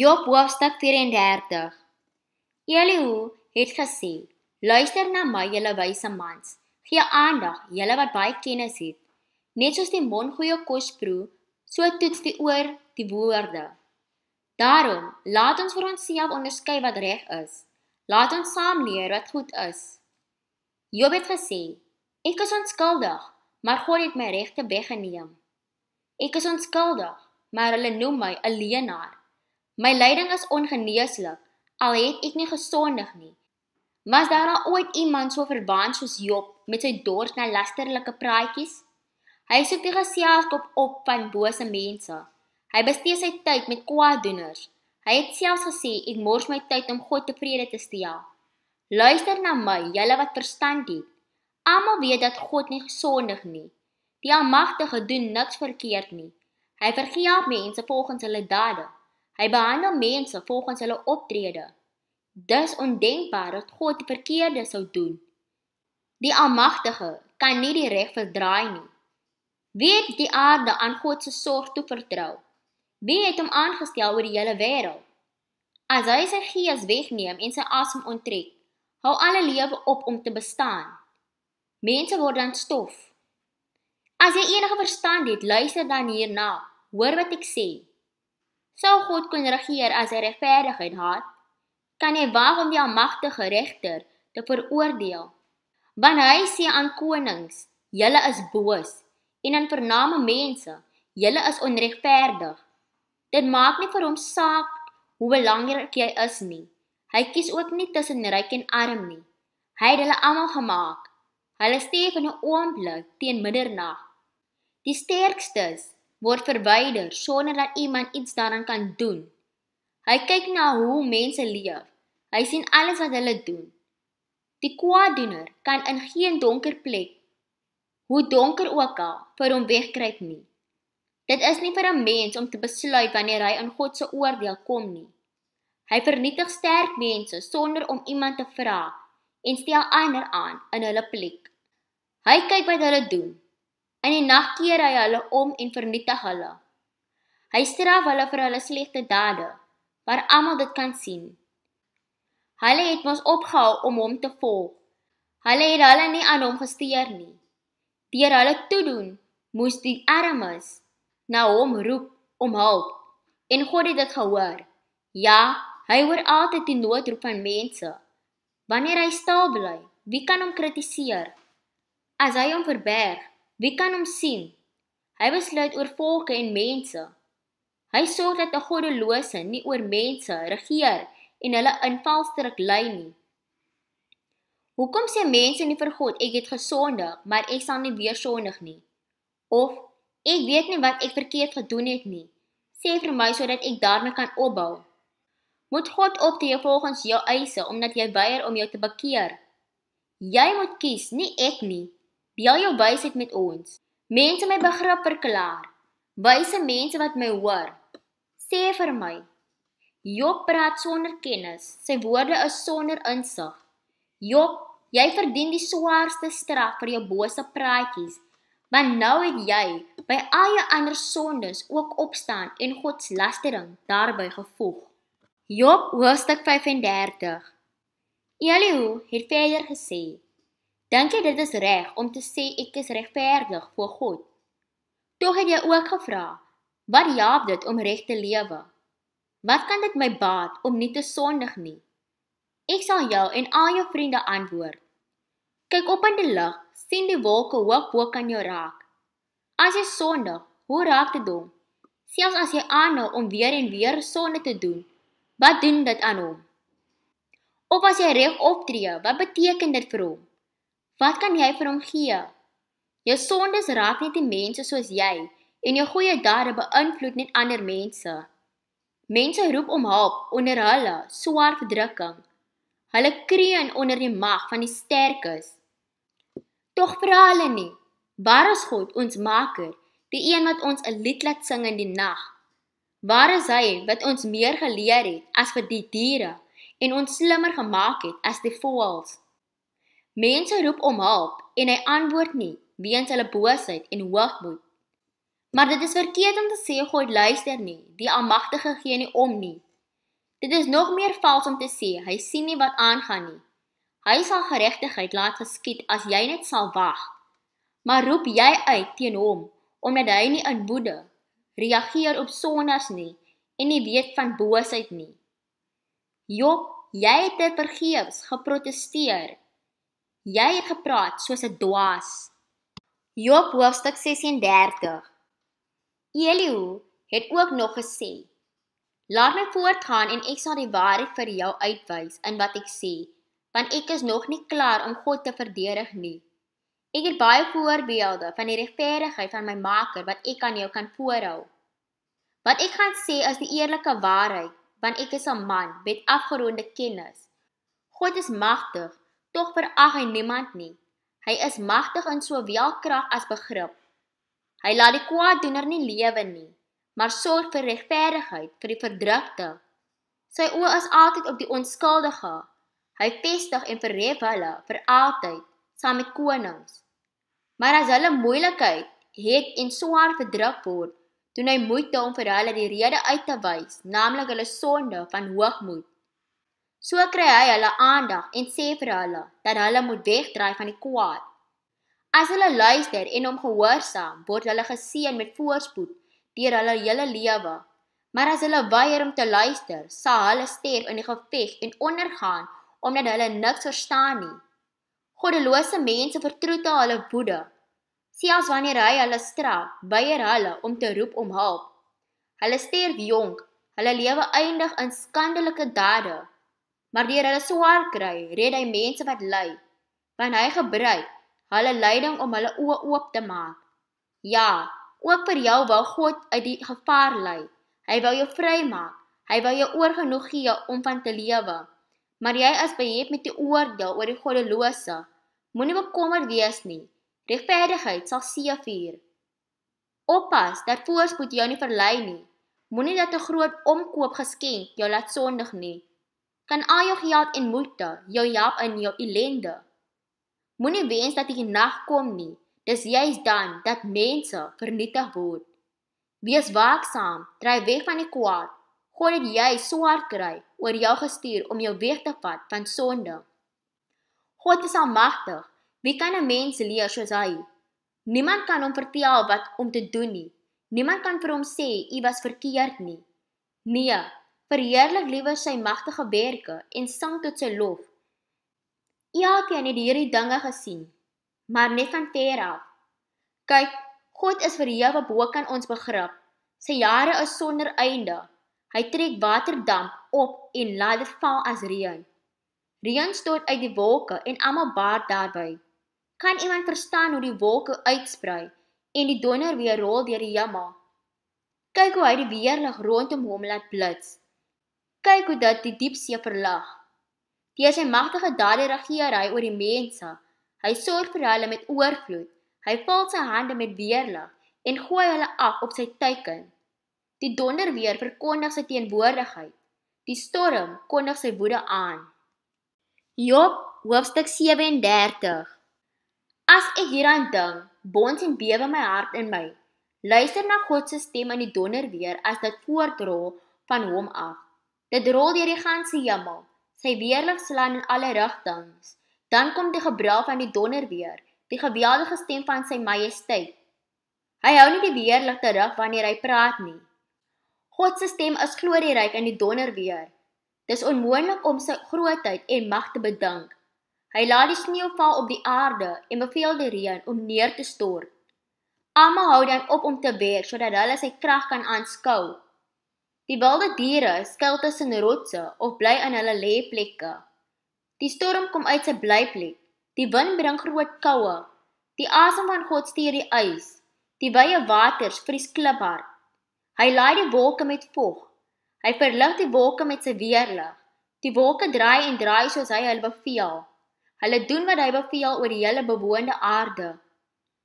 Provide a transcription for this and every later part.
Job hoofstuk 34. Elihu het gesê: "Luister na my, julle wyse mans. Gee aandag, julle wat baie kennis het. Net soos die mond goeie kos proe, so toets die oor die woorde. Daarom, laat ons vir onsself onderskei wat reg is. Laat ons saam leer wat goed is." Job het gesê: "Ek is onskuldig, maar God het my regte weggeneem. Ek is onskuldig, maar hulle noem my 'n leienaar." My lyding is ongeneeslik, al het ek nie gesondig nie. Was daar al nou ooit iemand so verbaand soos Job met sy dors na lasterlike praatjies? Hy soek die geselskap op van bose mense. Hy bestee sy tyd met kwaaddoeners. Hy het selfs gesê, ek mors my tyd om God tevrede te stel. Luister na my, julle wat verstand het. Almal weet dat God nie gesondig nie. Die Almagtige doen niks verkeerd nie. Hy vergeef mense volgens hulle dade. Hy behandel mense volgens hulle optrede. Dis ondenkbaar dat God verkeerde sou doen. Die Almagtige kan nie die reg verdraai nie. Wie het die aarde aan God se sorg toe vertrou? Wie het hom aangestel oor die hele wêreld? As hy sy gees wegneem en sy asem onttrek, hou alle lewe op om te bestaan. Mense word dan stof. As jy enige verstand het, luister dan hierna. Hoor wat ek sê. Sal God kon regeer as hy regverdigheid haat? Kan hy wag om die almagtige regter te veroordeel? Want hy sê aan konings, julle is boos, en aan vername mense, julle is onregverdig. Dit maak nie vir hom saak hoe belangrik jy is nie. Hy kies ook nie tussen ryk en arm nie. Hy het hulle almal gemaak. Hulle steef in 'n oomblik teen middernag. Die sterkstes word verwyder sonder dat iemand iets daaraan kan doen. Hy kyk na hoe mense leef. Hy sien alles wat hulle doen. Die kwaaddoener kan in geen donker plek hoe donker ook al vir hom wegkruip nie. Dit is nie vir 'n mens om te besluit wanneer hy in God se oordeel kom nie. Hy vernietig sterk mense sonder om iemand te vra en stel ander aan in hulle plek. Hy kyk wat hulle doen In die nag keer hy hulle om en vernietig hulle. Hy straf hulle vir hulle slegte dade, waar almal dit kan sien. Hulle het mos opgehou om hom te volg. Hulle het hulle nie aan hom gesteer nie. Deur hulle toedoen, moes die armes na hom roep om hulp. En God het dit gehoor. Ja, hy hoor altyd die noodroep van mense. Wanneer hy stil bly, wie kan hom kritiseer? As hy hom verberg, Wie kan hom sien? Hy besluit oor volke en mense. Hy sorg dat 'n goddelose nie oor mense regeer en hulle invalstrik lei nie. Hoekom sê mense nie vir God ek het gesonde, maar ek sal nie weer sondig nie? Of ek weet nie wat ek verkeerd gedoen het nie. Sê vir my sodat ek daarna kan opbou. Moet God op te jou volgens jou eise omdat jy weier om jou te bekeer? Jy moet kies, nie ek nie. Deel jou wysheid met ons. Mense my begrip verklaar. Wyse mense wat my hoor, sê vir my: Job praat sonder kennis, sy woorde is sonder insig. Job, jy verdien die swaarste straf vir jou bose praatjies. Maar nou het jy by al jou ander sondes ook opstaan en God se lastering daarby gevolg. Job hoofstuk 35. Elihu het verder gesê: Dink jy dit is reg om te sê ek is regverdig voor God? Tog het jy ook gevra, wat help dit om reg te lewe? Wat kan dit my baat om nie te sondig nie? Ek sal jou en al jou vriende antwoord. Kyk op in die lug, sien die wolke hoog bo kan jou raak. As jy sondig, hoe raak dit hom? Selfs as jy aanhou om weer en weer sonde te doen, wat doen dit aan hom? Of as jy reg optree, wat beteken dit vir hom? Wat kan jy vir hom gee? Jou sondes raak net die mense soos jy en jou goeie dade beïnvloed net ander mense. Mense roep om hulp onder hulle swart drukking. Hulle kreun onder die mag van die sterkes. Tog vra hulle nie, waar is God, ons Maker, die een wat ons 'n lied laat sing in die nag? Waar is hy wat ons meer geleer het as vir die diere en ons slimmer gemaak het as die voëls? Mense roep om hulp en hy antwoord nie weens hulle boosheid en hoogmoed. Maar dit is verkeerd om te sê God luister nie, die Almagtige gee nie om nie. Dit is nog meer vals om te sê hy sien nie wat aangaan nie. Hy sal geregtigheid laat geskied as jy net sal wag. Maar roep jy uit teen hom omdat hy nie in woede reageer op sonnas nie en nie weet van boosheid nie. Job, jy het te vergeefs geprotesteer Jy het gepraat soos 'n dwaas. Job hoofstuk 36. Elihu het ook nog gesê: Laat my voortgaan en ek sal die waarheid vir jou uitwys in wat ek sê, want ek is nog nie klaar om God te verdedig nie. Ek het baie voorbeelde van die regverdigheid van my Maker wat ek aan jou kan voorhou. Wat ek gaan sê is die eerlike waarheid, want ek is 'n man met afgeronde kennis. God is magtig tog verag hy niemand nie. Hy is magtig in sowel krag as begrip. Hy laat die kwaaddoener nie lewe nie, maar sorg vir regverdigheid vir die verdrukte. Sy oë is altyd op die onskuldige. Hy vestig en verhef hulle vir altyd saam met konings. Maar as hulle moeilikheid het en swaar verdruk word, doen hy moeite om vir hulle die rede uit te wys, naamlik hulle sonde van hoogmoed. So kry hy hulle aandag en sê vir hulle dat hulle moet wegdryf van die kwaad. As hulle luister en hom gehoorsaam, word hulle geseën met voorspoed deur hulle hele lewe. Maar as hulle weier om te luister, sal hulle sterf in die geveg en ondergaan omdat hulle niks verstaan nie. Goddelose mense vertroetel hulle woede. Selfs wanneer hy hulle straf, weier hulle om te roep om hulp. Hulle sterf jonk, hulle lewe eindig in skandelike dade maar deur hulle swaar kry, red hy mense wat ly. Want hy gebruik hulle lyding om hulle oë oop te maak. Ja, ook vir jou wil God uit die gevaar lei. Hy wil jou vrymaak. Hy wil jou oorgenoeg gee om van te lewe. Maar jy as behep met die oordeel oor die goddelose, moenie bekommerd wees nie. Regverdigheid sal seëvier. Oppas dat voorspoed jou nie verlei nie. Moenie dat 'n groot omkoop geskenk jou laat sondig nie kan al jou geld en moeite jou help in jou ellende. Moenie wens dat die nag kom nie. Dis juist dan dat mense vernietig word. Wees waaksaam, dryf weg van die kwaad. God het jou swaar kry oor jou gestuur om jou weg te vat van sonde. God is almagtig. Wie kan 'n mens leer soos hy? Niemand kan hom vertel wat om te doen nie. Niemand kan vir hom sê hy was verkeerd nie. Nee, verheerlik liewer sy magtige werke en sing tot sy lof. Elkeen het hierdie dinge gesien, maar net van ter af. Kyk, God is verhewe bo kan ons begrip. Sy jare is sonder einde. Hy trek waterdamp op en laat dit val as reën. Reën stort uit die wolke en almal baat daarby. Kan iemand verstaan hoe die wolke uitsprei en die donder weer rol deur die hemel? Kyk hoe hy die weerlig rondom hom laat blits kyk hoe dat die diepsee verlag. Deur sy magtige dade regeer hy oor die mense. Hy sorg vir hulle met oorvloed. Hy val sy hande met weerlig en gooi hulle af op sy teiken. Die donder weer verkondig sy teenwoordigheid. Die storm kondig sy woede aan. Job hoofstuk 37. As ek hieraan dink, bons en bewe my hart in my. Luister na God se stem in die donder weer as dit voortrol van hom af. Dit rol deur die ganse hemel. Sy weerlig slaan in alle rigtings. Dan kom die gebraal van die donder weer, die geweldige stem van sy majesteit. Hy hou nie die weerlig terug wanneer hy praat nie. God se stem is glorieryk in die donder weer. Dis onmoontlik om sy grootheid en mag te bedink. Hy laat die sneeu val op die aarde en beveel die reën om neer te stort. Almal hou dan op om te weer sodat hulle sy krag kan aanskou. Die wilde diere skuil tussen rotse of bly aan hulle lêplekke. Die storm kom uit sy blyplek. Die wind bring groot koue. Die asem van God stuur die ys. Die wye waters vries kliphard. Hy laai die wolke met vog. Hy verlig die wolke met sy weerlig. Die wolke draai en draai soos hy hulle beveel. Hulle doen wat hy beveel oor die hele bewoonde aarde.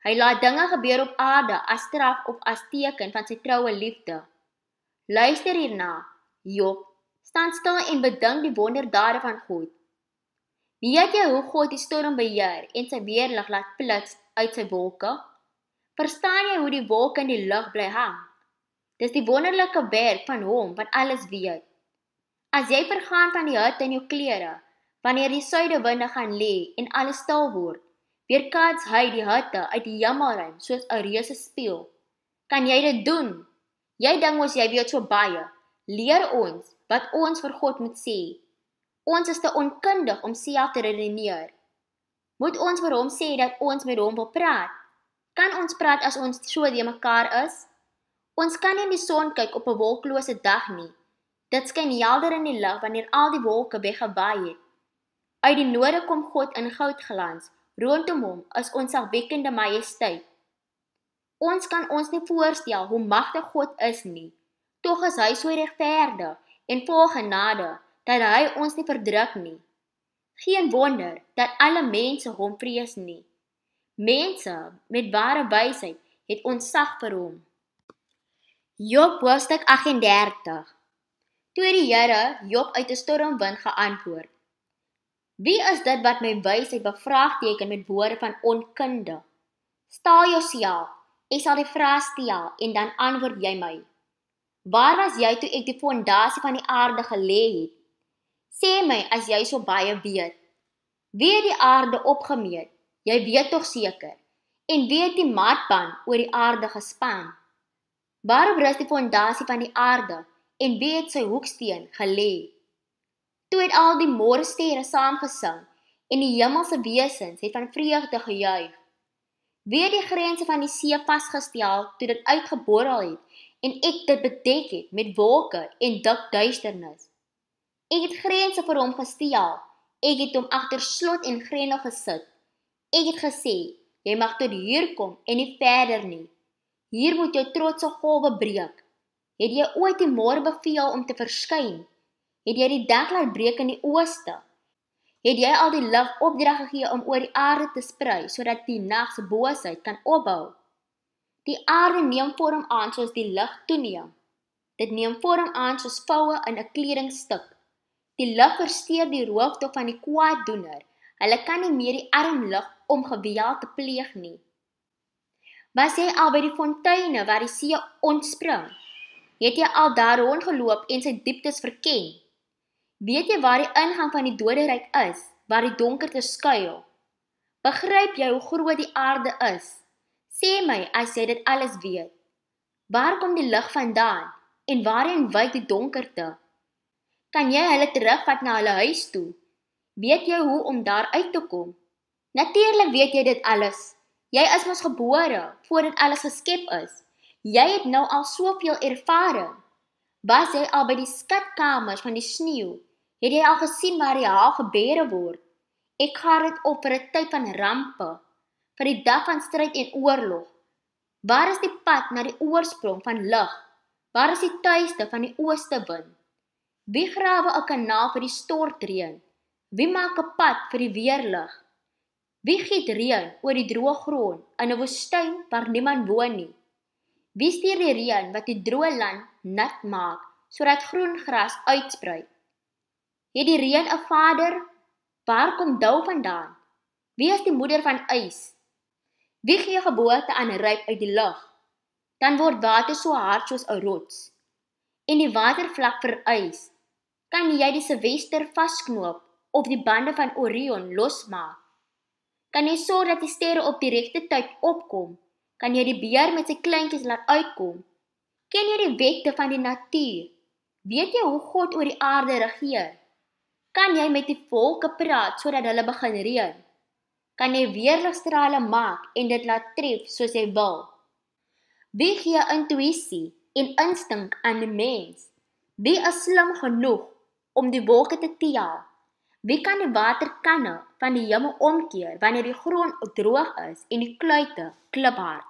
Hy laat dinge gebeur op aarde as straf of as teken van sy troue liefde. Luister hierna. Job, staan stil en bedink die wonderdade van God. Weet jy hoe God die storm beheer en sy weerlig laat plits uit sy wolke? Verstaan jy hoe die wolke in die lug bly hang? Dis die wonderlike werk van Hom wat alles weet. As jy vergaan van die hitte in jou klere, wanneer die suide winde gaan lê en alles stil word, weerkaats hy die hitte uit die jammerruim soos 'n reuse speel. Kan jy dit doen? Jy dink mos jy weet so baie. Leer ons wat ons vir God moet sê. Ons is te onkundig om self te redeneer. Moet ons vir hom sê dat ons met hom wil praat? Kan ons praat as ons so die mekaar is? Ons kan nie in die son kyk op 'n wolklose dag nie. Dit skyn helder in die lig wanneer al die wolke weggewaai het. Uit die noorde kom God in goudglans. Rondom hom is ons sagwekkende majesteit. Ons kan ons nie voorstel hoe magtig God is nie. Tog is hy so regverdig en vol genade dat hy ons nie verdruk nie. Geen wonder dat alle mense hom vrees nie. Mense met ware wysheid het ontsag vir hom. Job hoofstuk 38. Toe die Here Job uit 'n stormwind geantwoord. Wie is dit wat my wysheid bevraagteken met woorde van onkunde? Sta jouself Ek sal die vraag stel en dan antwoord jy my. Waar was jy toe ek die fondasie van die aarde gelê het? Sê my as jy so baie weet. Wie het die aarde opgemeet? Jy weet tog seker. En wie het die matband oor die aarde gespan? Waarop rus die fondasie van die aarde en wie het sy hoeksteen gelê? Toe het al die môre sterre saamgesing en die hemelse wesens het van vreugde gejuig. Wie het die grense van die see vasgestel toe dit uitgeborrel het en ek dit bedek het met wolke en dik duisternis? Ek het grense vir hom gestel. Ek het hom agter slot en grendel gesit. Ek het gesê, jy mag tot hier kom en nie verder nie. Hier moet jou trotse golwe breek. Het jy ooit die môre beveel om te verskyn? Het jy die dag laat breek in die ooste? het jy al die lig opdrag gegee om oor die aarde te sprei sodat die nag se boosheid kan opbou. Die aarde neem vorm aan soos die lig toeneem. Dit neem vorm aan soos voue in 'n kledingstuk. Die lig versteur die roofte van die kwaaddoener. Hulle kan nie meer die arm lig om geweld te pleeg nie. Was jy al by die fonteine waar die see ontspring? Het jy al daar rondgeloop en sy dieptes verken? Weet jy waar die ingang van die doderyk is, waar die donkerte skuil? Begryp jy hoe groot die aarde is? Sê my as jy dit alles weet. Waar kom die lig vandaan en waarheen wyk die donkerte? Kan jy hulle terugvat na hulle huis toe? Weet jy hoe om daar uit te kom? Natuurlik weet jy dit alles. Jy is mos gebore voordat alles geskep is. Jy het nou al soveel ervaring. Was jy al by die skatkamers van die sneeu het jy al gesien waar die haal gebeure word. Ek gaar dit op vir 'n tyd van rampe, vir die dag van stryd en oorlog. Waar is die pad na die oorsprong van lig? Waar is die tuiste van die ooste wind? Wie grawe 'n kanaal vir die stortreën? Wie maak 'n pad vir die weerlig? Wie giet reën oor die droë grond in 'n woestyn waar niemand woon nie? Wie stuur die reën wat die droë land nat maak sodat groen gras uitspruit? Het die reën 'n vader? Waar kom dou vandaan? Wie is die moeder van ys? Wie gee geboorte aan ryp uit die lug? Dan word water so hard soos 'n rots. En die watervlak verys. Kan jy die Sewester vasknoop of die bande van Orion losmaak? Kan jy sorg dat die sterre op die regte tyd opkom? Kan jy die beer met sy kleintjies laat uitkom? Ken jy die wette van die natuur? Weet jy hoe God oor die aarde regeer? Kan jy met die volke praat sodat hulle begin reën? Kan jy weerligstrale maak en dit laat tref soos jy wil? Wie gee intuïsie en instink aan 'n mens? Wie is slim genoeg om die wolke te teel? Wie kan die waterkanne van die hemel omkeer wanneer die grond droog is en die kluite kliphard?